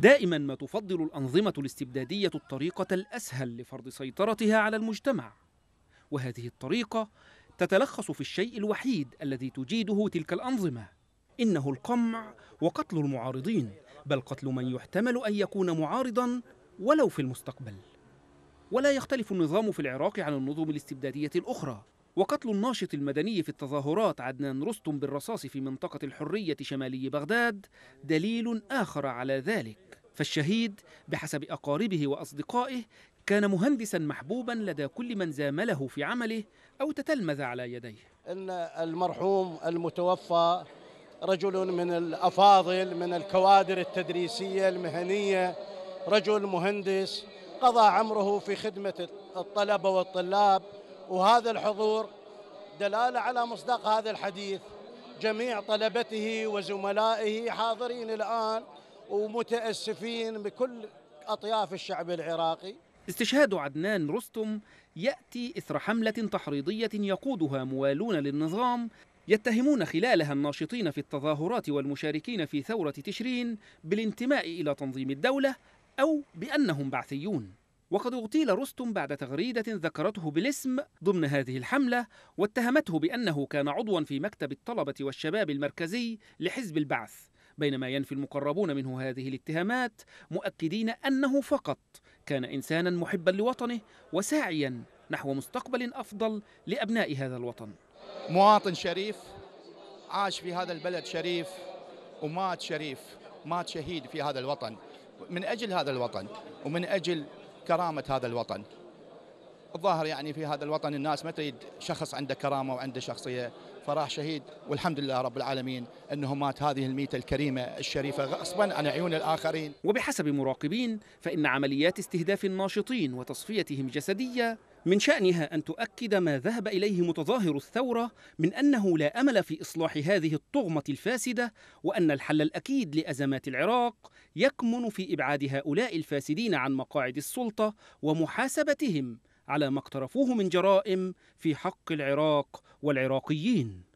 دائما ما تفضل الأنظمة الاستبدادية الطريقة الأسهل لفرض سيطرتها على المجتمع وهذه الطريقة تتلخص في الشيء الوحيد الذي تجيده تلك الأنظمة إنه القمع وقتل المعارضين بل قتل من يحتمل أن يكون معارضا ولو في المستقبل ولا يختلف النظام في العراق عن النظم الاستبدادية الأخرى وقتل الناشط المدني في التظاهرات عدنان رستم بالرصاص في منطقة الحرية شمالي بغداد دليل آخر على ذلك فالشهيد بحسب أقاربه وأصدقائه كان مهندسا محبوبا لدى كل من زامله في عمله أو تتلمذ على يديه إن المرحوم المتوفى رجل من الأفاضل من الكوادر التدريسية المهنية رجل مهندس قضى عمره في خدمة الطلبة والطلاب وهذا الحضور دلالة على مصداق هذا الحديث جميع طلبته وزملائه حاضرين الآن ومتأسفين بكل أطياف الشعب العراقي استشهاد عدنان رستم يأتي إثر حملة تحريضية يقودها موالون للنظام يتهمون خلالها الناشطين في التظاهرات والمشاركين في ثورة تشرين بالانتماء إلى تنظيم الدولة أو بأنهم بعثيون وقد اغتيل رستم بعد تغريدة ذكرته بالاسم ضمن هذه الحملة واتهمته بأنه كان عضوا في مكتب الطلبة والشباب المركزي لحزب البعث بينما ينفي المقربون منه هذه الاتهامات مؤكدين أنه فقط كان إنسانا محبا لوطنه وساعيا نحو مستقبل أفضل لأبناء هذا الوطن مواطن شريف عاش في هذا البلد شريف ومات شريف مات شهيد في هذا الوطن من أجل هذا الوطن ومن أجل كرامه هذا الوطن الظاهر يعني في هذا الوطن الناس ما تريد شخص عنده كرامه وعنده شخصيه فراح شهيد والحمد لله رب العالمين انه مات هذه الميته الكريمه الشريفه غصبا عن عيون الاخرين. وبحسب مراقبين فان عمليات استهداف الناشطين وتصفيتهم جسديا من شانها ان تؤكد ما ذهب اليه متظاهر الثوره من انه لا امل في اصلاح هذه الطغمه الفاسده وان الحل الاكيد لازمات العراق يكمن في ابعاد هؤلاء الفاسدين عن مقاعد السلطه ومحاسبتهم على ما اقترفوه من جرائم في حق العراق والعراقيين